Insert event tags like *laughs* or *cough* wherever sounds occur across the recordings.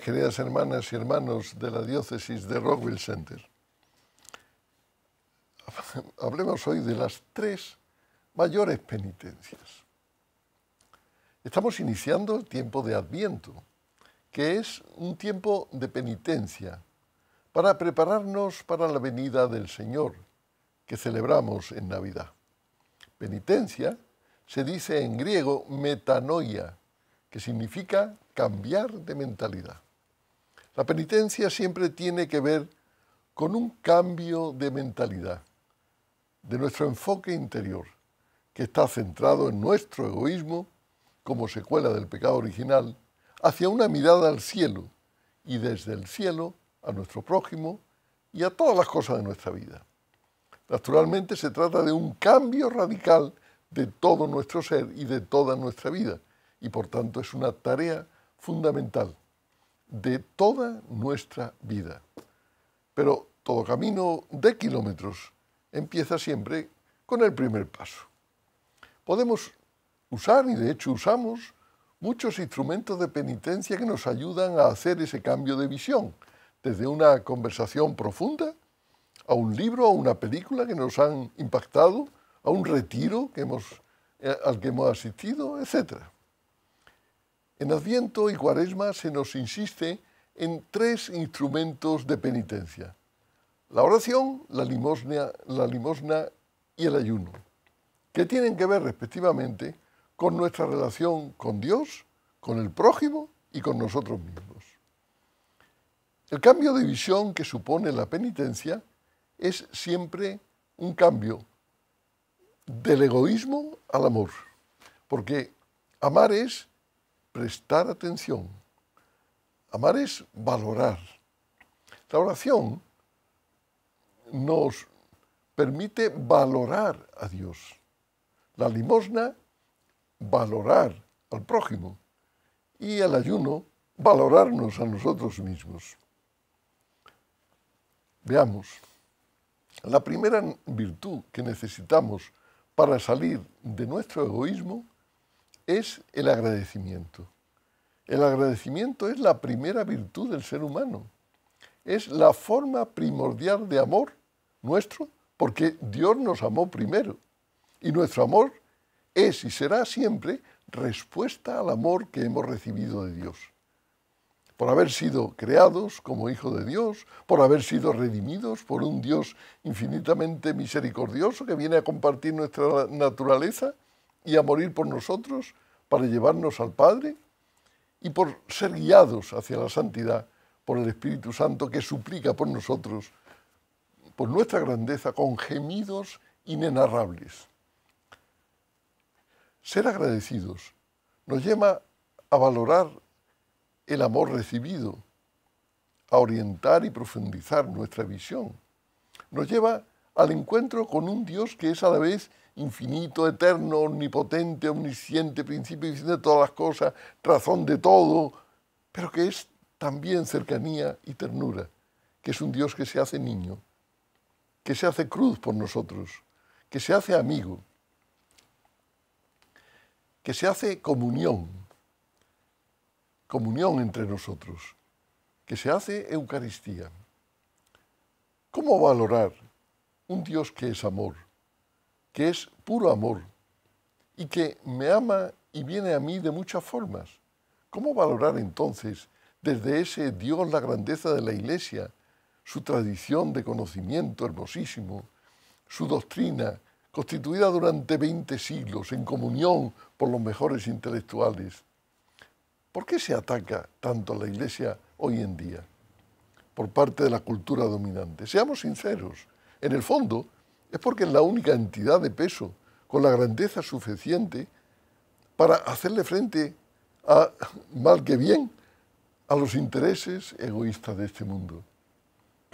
queridas hermanas y hermanos de la diócesis de Rockwell Center. *laughs* Hablemos hoy de las tres mayores penitencias. Estamos iniciando el tiempo de Adviento, que es un tiempo de penitencia para prepararnos para la venida del Señor, que celebramos en Navidad. Penitencia se dice en griego metanoia, que significa cambiar de mentalidad. La penitencia siempre tiene que ver con un cambio de mentalidad, de nuestro enfoque interior, que está centrado en nuestro egoísmo como secuela del pecado original, hacia una mirada al cielo y desde el cielo a nuestro prójimo y a todas las cosas de nuestra vida. Naturalmente se trata de un cambio radical de todo nuestro ser y de toda nuestra vida, y por tanto es una tarea fundamental de toda nuestra vida. Pero todo camino de kilómetros empieza siempre con el primer paso. Podemos usar, y de hecho usamos, muchos instrumentos de penitencia que nos ayudan a hacer ese cambio de visión, desde una conversación profunda a un libro, a una película que nos han impactado, a un retiro eh, al que hemos asistido, etcétera. En Adviento y Cuaresma se nos insiste en tres instrumentos de penitencia. La oración, la limosna, la limosna y el ayuno, que tienen que ver respectivamente con nuestra relación con Dios, con el prójimo y con nosotros mismos. El cambio de visión que supone la penitencia es siempre un cambio del egoísmo al amor, porque amar es prestar atención. Amar es valorar. La oración nos permite valorar a Dios. La limosna, valorar al prójimo. Y el ayuno, valorarnos a nosotros mismos. Veamos, la primera virtud que necesitamos para salir de nuestro egoísmo es el agradecimiento. El agradecimiento es la primera virtud del ser humano. Es la forma primordial de amor nuestro, porque Dios nos amó primero. Y nuestro amor es y será siempre respuesta al amor que hemos recibido de Dios. Por haber sido creados como hijos de Dios, por haber sido redimidos por un Dios infinitamente misericordioso que viene a compartir nuestra naturaleza, y a morir por nosotros para llevarnos al Padre y por ser guiados hacia la santidad por el Espíritu Santo que suplica por nosotros, por nuestra grandeza, con gemidos inenarrables. Ser agradecidos nos lleva a valorar el amor recibido, a orientar y profundizar nuestra visión. Nos lleva al encuentro con un Dios que es a la vez infinito, eterno, omnipotente, omnisciente, principio y fin de todas las cosas, razón de todo, pero que es también cercanía y ternura, que es un Dios que se hace niño, que se hace cruz por nosotros, que se hace amigo, que se hace comunión, comunión entre nosotros, que se hace Eucaristía. ¿Cómo valorar un Dios que es amor? que es puro amor y que me ama y viene a mí de muchas formas. ¿Cómo valorar entonces desde ese Dios la grandeza de la Iglesia, su tradición de conocimiento hermosísimo, su doctrina constituida durante 20 siglos en comunión por los mejores intelectuales? ¿Por qué se ataca tanto a la Iglesia hoy en día por parte de la cultura dominante? Seamos sinceros, en el fondo es porque es la única entidad de peso con la grandeza suficiente para hacerle frente a, mal que bien, a los intereses egoístas de este mundo.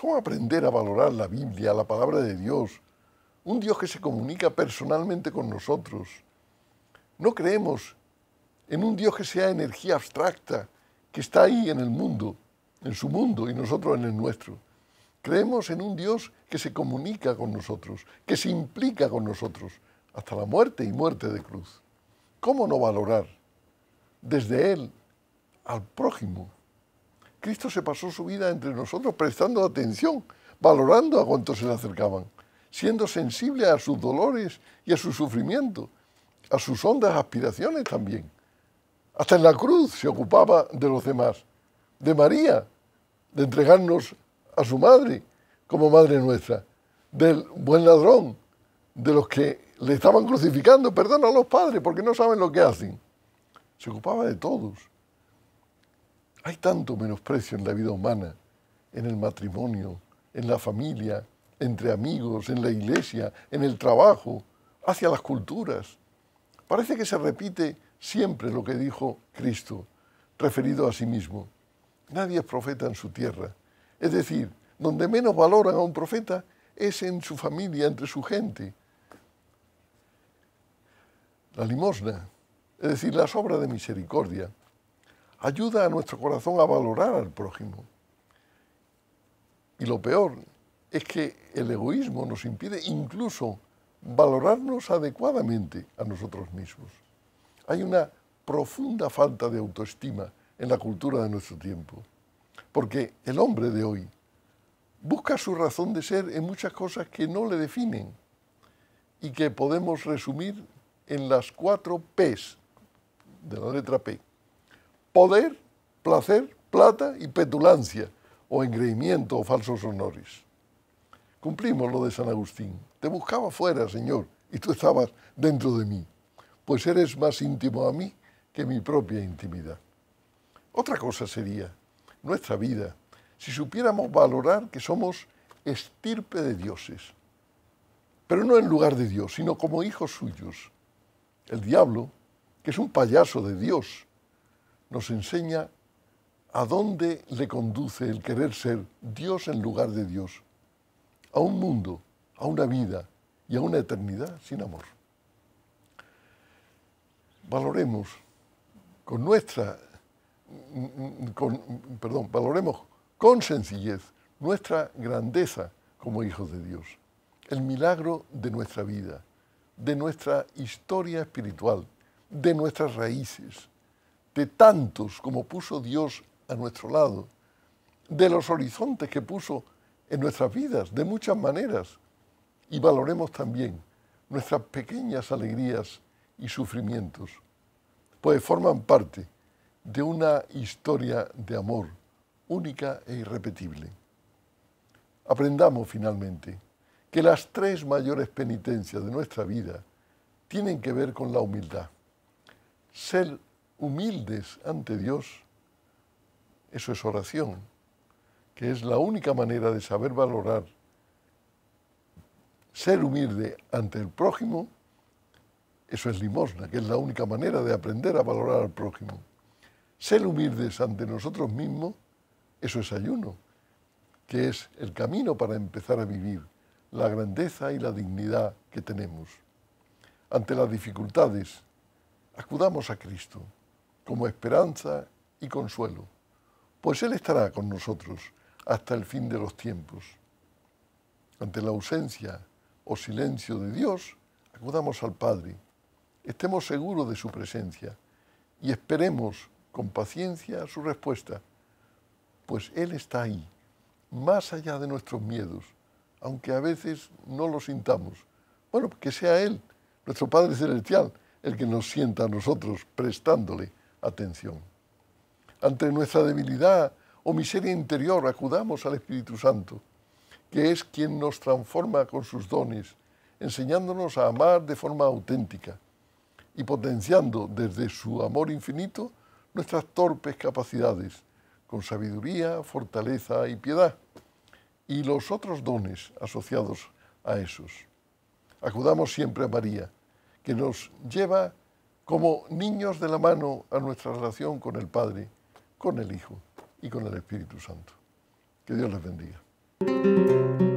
¿Cómo aprender a valorar la Biblia, la palabra de Dios? Un Dios que se comunica personalmente con nosotros. No creemos en un Dios que sea energía abstracta, que está ahí en el mundo, en su mundo y nosotros en el nuestro. Creemos en un Dios que se comunica con nosotros, que se implica con nosotros, hasta la muerte y muerte de cruz. ¿Cómo no valorar desde Él al prójimo? Cristo se pasó su vida entre nosotros prestando atención, valorando a cuantos se le acercaban, siendo sensible a sus dolores y a su sufrimiento, a sus hondas aspiraciones también. Hasta en la cruz se ocupaba de los demás, de María, de entregarnos a su madre como madre nuestra, del buen ladrón, de los que le estaban crucificando, perdón a los padres porque no saben lo que hacen. Se ocupaba de todos. Hay tanto menosprecio en la vida humana, en el matrimonio, en la familia, entre amigos, en la iglesia, en el trabajo, hacia las culturas. Parece que se repite siempre lo que dijo Cristo, referido a sí mismo. Nadie es profeta en su tierra es decir, donde menos valoran a un profeta es en su familia, entre su gente. La limosna, es decir, las obras de misericordia, ayuda a nuestro corazón a valorar al prójimo. Y lo peor es que el egoísmo nos impide incluso valorarnos adecuadamente a nosotros mismos. Hay una profunda falta de autoestima en la cultura de nuestro tiempo. Porque el hombre de hoy busca su razón de ser en muchas cosas que no le definen y que podemos resumir en las cuatro P's de la letra P. Poder, placer, plata y petulancia, o engreimiento o falsos honores. Cumplimos lo de San Agustín. Te buscaba fuera, Señor, y tú estabas dentro de mí, pues eres más íntimo a mí que mi propia intimidad. Otra cosa sería nuestra vida si supiéramos valorar que somos estirpe de dioses, pero no en lugar de Dios, sino como hijos suyos. El diablo, que es un payaso de Dios, nos enseña a dónde le conduce el querer ser Dios en lugar de Dios, a un mundo, a una vida y a una eternidad sin amor. Valoremos con nuestra perdón, valoremos con sencillez nuestra grandeza como hijos de Dios, el milagro de nuestra vida, de nuestra historia espiritual, de nuestras raíces, de tantos como puso Dios a nuestro lado, de los horizontes que puso en nuestras vidas, de muchas maneras, y valoremos también nuestras pequeñas alegrías y sufrimientos, pues forman parte de una historia de amor única e irrepetible. Aprendamos finalmente que las tres mayores penitencias de nuestra vida tienen que ver con la humildad. Ser humildes ante Dios, eso es oración, que es la única manera de saber valorar ser humilde ante el prójimo, eso es limosna, que es la única manera de aprender a valorar al prójimo. Ser humildes ante nosotros mismos, eso es ayuno, que es el camino para empezar a vivir la grandeza y la dignidad que tenemos. Ante las dificultades, acudamos a Cristo como esperanza y consuelo, pues Él estará con nosotros hasta el fin de los tiempos. Ante la ausencia o silencio de Dios, acudamos al Padre, estemos seguros de su presencia y esperemos con paciencia su respuesta, pues Él está ahí, más allá de nuestros miedos, aunque a veces no lo sintamos. Bueno, que sea Él, nuestro Padre Celestial, el que nos sienta a nosotros prestándole atención. Ante nuestra debilidad o miseria interior acudamos al Espíritu Santo, que es quien nos transforma con sus dones, enseñándonos a amar de forma auténtica y potenciando desde su amor infinito nuestras torpes capacidades con sabiduría, fortaleza y piedad, y los otros dones asociados a esos. Acudamos siempre a María, que nos lleva como niños de la mano a nuestra relación con el Padre, con el Hijo y con el Espíritu Santo. Que Dios les bendiga.